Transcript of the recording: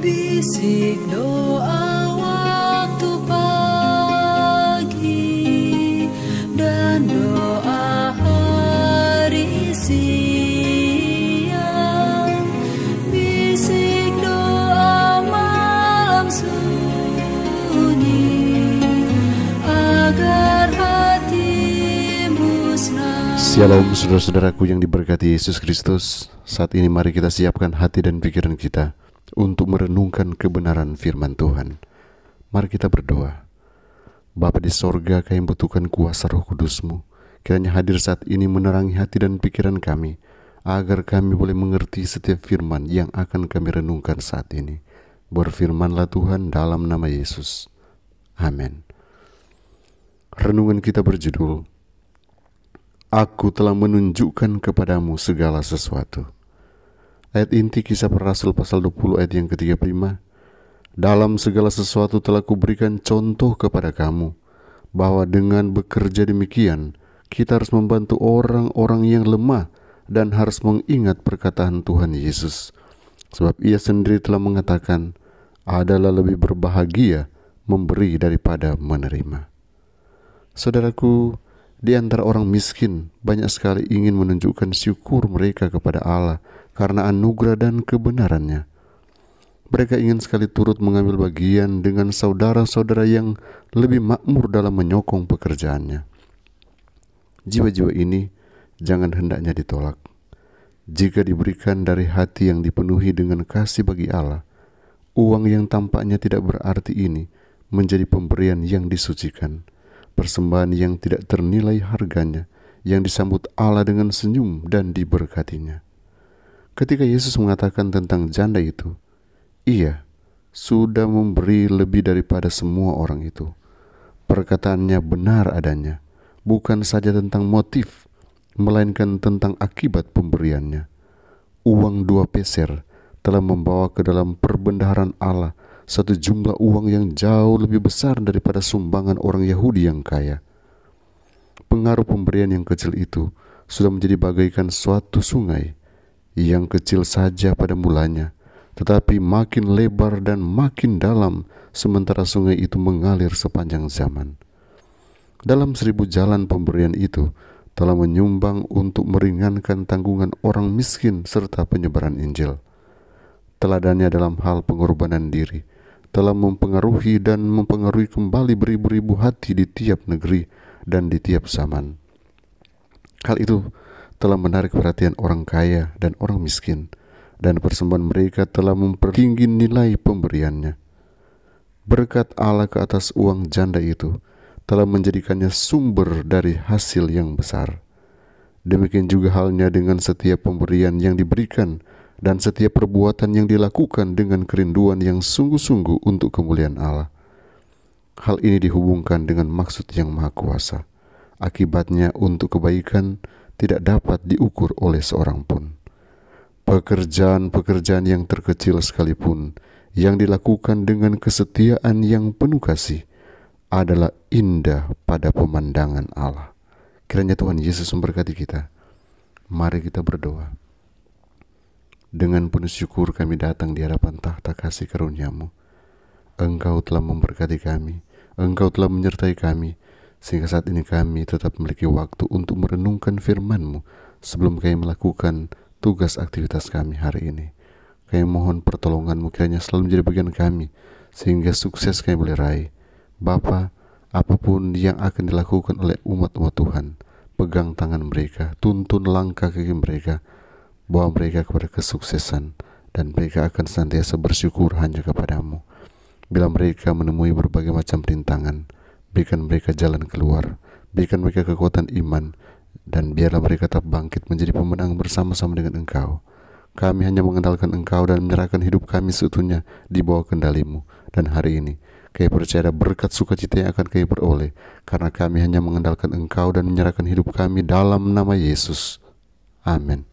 Bisik doa waktu pagi dan doa hari siang. Bisik doa malam sunyi agar hatimu senang. Shalom saudara-saudaraku yang diberkati Yesus Kristus. Saat ini mari kita siapkan hati dan pikiran kita untuk merenungkan kebenaran firman Tuhan. Mari kita berdoa. Bapa di sorga, kami butuhkan kuasa roh kudusmu. Kiranya hadir saat ini menerangi hati dan pikiran kami, agar kami boleh mengerti setiap firman yang akan kami renungkan saat ini. Berfirmanlah Tuhan dalam nama Yesus. Amin. Renungan kita berjudul, Aku telah menunjukkan kepadamu segala sesuatu. Ayat inti kisah para rasul pasal 20 ayat yang ke-35. Dalam segala sesuatu telah kuberikan contoh kepada kamu, bahwa dengan bekerja demikian, kita harus membantu orang-orang yang lemah dan harus mengingat perkataan Tuhan Yesus. Sebab ia sendiri telah mengatakan, adalah lebih berbahagia memberi daripada menerima. Saudaraku, di antara orang miskin, banyak sekali ingin menunjukkan syukur mereka kepada Allah – karena anugerah dan kebenarannya. Mereka ingin sekali turut mengambil bagian dengan saudara-saudara yang lebih makmur dalam menyokong pekerjaannya. Jiwa-jiwa ini jangan hendaknya ditolak. Jika diberikan dari hati yang dipenuhi dengan kasih bagi Allah, uang yang tampaknya tidak berarti ini menjadi pemberian yang disucikan, persembahan yang tidak ternilai harganya, yang disambut Allah dengan senyum dan diberkatinya. Ketika Yesus mengatakan tentang janda itu, ia sudah memberi lebih daripada semua orang itu. Perkataannya benar adanya, bukan saja tentang motif, melainkan tentang akibat pemberiannya. Uang dua peser telah membawa ke dalam perbendaharaan Allah satu jumlah uang yang jauh lebih besar daripada sumbangan orang Yahudi yang kaya. Pengaruh pemberian yang kecil itu sudah menjadi bagaikan suatu sungai yang kecil saja pada mulanya, tetapi makin lebar dan makin dalam, sementara sungai itu mengalir sepanjang zaman. Dalam seribu jalan pemberian itu telah menyumbang untuk meringankan tanggungan orang miskin serta penyebaran Injil. Teladannya dalam hal pengorbanan diri telah mempengaruhi dan mempengaruhi kembali beribu-ribu hati di tiap negeri dan di tiap zaman. Hal itu telah menarik perhatian orang kaya dan orang miskin, dan persembahan mereka telah mempertinggi nilai pemberiannya. Berkat Allah ke atas uang janda itu telah menjadikannya sumber dari hasil yang besar. Demikian juga halnya dengan setiap pemberian yang diberikan dan setiap perbuatan yang dilakukan dengan kerinduan yang sungguh-sungguh untuk kemuliaan Allah. Hal ini dihubungkan dengan maksud yang maha kuasa. Akibatnya untuk kebaikan, tidak dapat diukur oleh seorang pun. Pekerjaan-pekerjaan yang terkecil sekalipun yang dilakukan dengan kesetiaan yang penuh kasih adalah indah pada pemandangan Allah. Kiranya Tuhan Yesus memberkati kita. Mari kita berdoa. Dengan penuh syukur kami datang di hadapan tahta kasih karuniamu. Engkau telah memberkati kami. Engkau telah menyertai kami sehingga saat ini kami tetap memiliki waktu untuk merenungkan firman-Mu sebelum kami melakukan tugas aktivitas kami hari ini. Kami mohon pertolongan-Mu kiranya selalu menjadi bagian kami, sehingga sukses kami boleh raih. Bapa, apapun yang akan dilakukan oleh umat-umat Tuhan, pegang tangan mereka, tuntun langkah kaki mereka, bawa mereka kepada kesuksesan, dan mereka akan senantiasa bersyukur hanya kepadamu. Bila mereka menemui berbagai macam rintangan, berikan mereka jalan keluar, berikan mereka kekuatan iman, dan biarlah mereka tetap bangkit menjadi pemenang bersama-sama dengan Engkau. Kami hanya mengandalkan Engkau dan menyerahkan hidup kami seutuhnya di bawah kendalimu. Dan hari ini, kami percaya ada berkat sukacita yang akan kami peroleh, karena kami hanya mengandalkan Engkau dan menyerahkan hidup kami dalam nama Yesus. Amin.